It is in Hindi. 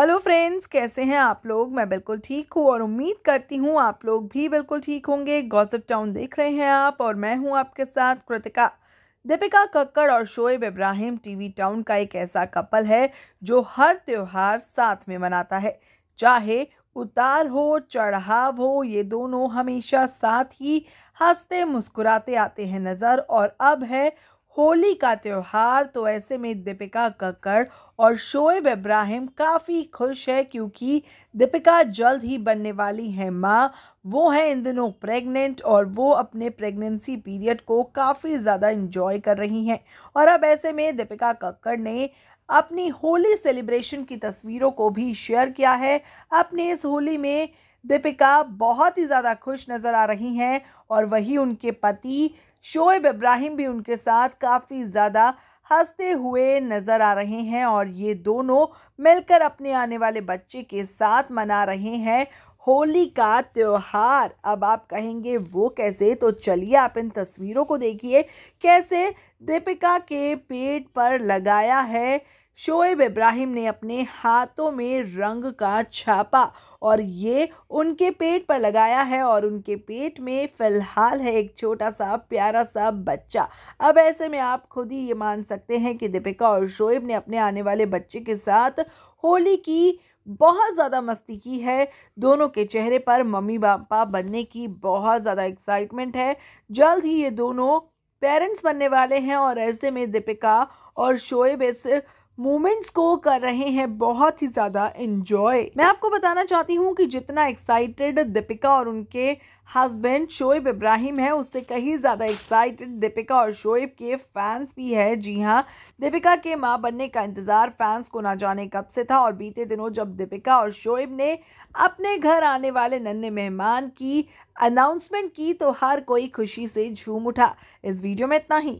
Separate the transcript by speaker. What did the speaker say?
Speaker 1: हेलो फ्रेंड्स कैसे हैं आप लोग मैं बिल्कुल ठीक हूँ और उम्मीद करती हूँ आप लोग भी बिल्कुल ठीक होंगे गॉसिप टाउन देख रहे हैं आप और मैं हूँ आपके साथ कृतिका दीपिका कक्कड़ और शोएब इब्राहिम टीवी टाउन का एक ऐसा कपल है जो हर त्यौहार साथ में मनाता है चाहे उतार हो चढ़ाव हो ये दोनों हमेशा साथ ही हंसते मुस्कुराते आते हैं नज़र और अब है होली का त्यौहार तो ऐसे में दीपिका कक्कड़ और शोएब इब्राहिम काफ़ी खुश है क्योंकि दीपिका जल्द ही बनने वाली है माँ वो है इन दिनों प्रेग्नेंट और वो अपने प्रेगनेंसी पीरियड को काफ़ी ज़्यादा इन्जॉय कर रही हैं और अब ऐसे में दीपिका कक्कड़ ने अपनी होली सेलिब्रेशन की तस्वीरों को भी शेयर किया है अपने इस होली में दीपिका बहुत ही ज़्यादा खुश नज़र आ रही हैं और वही उनके पति शोएब इब्राहिम भी उनके साथ काफ़ी ज़्यादा हंसते हुए नज़र आ रहे हैं और ये दोनों मिलकर अपने आने वाले बच्चे के साथ मना रहे हैं होली का त्यौहार अब आप कहेंगे वो कैसे तो चलिए आप इन तस्वीरों को देखिए कैसे दीपिका के पेट पर लगाया है शोएब इब्राहिम ने अपने हाथों में रंग का छापा और ये उनके पेट पर लगाया है और उनके पेट में फ़िलहाल है एक छोटा सा प्यारा सा बच्चा अब ऐसे में आप खुद ही ये मान सकते हैं कि दीपिका और शोएब ने अपने आने वाले बच्चे के साथ होली की बहुत ज़्यादा मस्ती की है दोनों के चेहरे पर मम्मी पापा बनने की बहुत ज़्यादा एक्साइटमेंट है जल्द ही ये दोनों पेरेंट्स बनने वाले हैं और ऐसे में दीपिका और शोएब इस मोमेंट्स को कर रहे हैं बहुत ही ज़्यादा इंजॉय मैं आपको बताना चाहती हूँ कि जितना एक्साइटेड दीपिका और उनके हस्बैंड शोएब इब्राहिम है उससे कहीं ज़्यादा एक्साइटेड दीपिका और शोएब के फैंस भी है जी हाँ दीपिका के माँ बनने का इंतज़ार फैंस को ना जाने कब से था और बीते दिनों जब दीपिका और शोएब ने अपने घर आने वाले नन्हे मेहमान की अनाउंसमेंट की तो हर कोई खुशी से झूम उठा इस वीडियो में इतना ही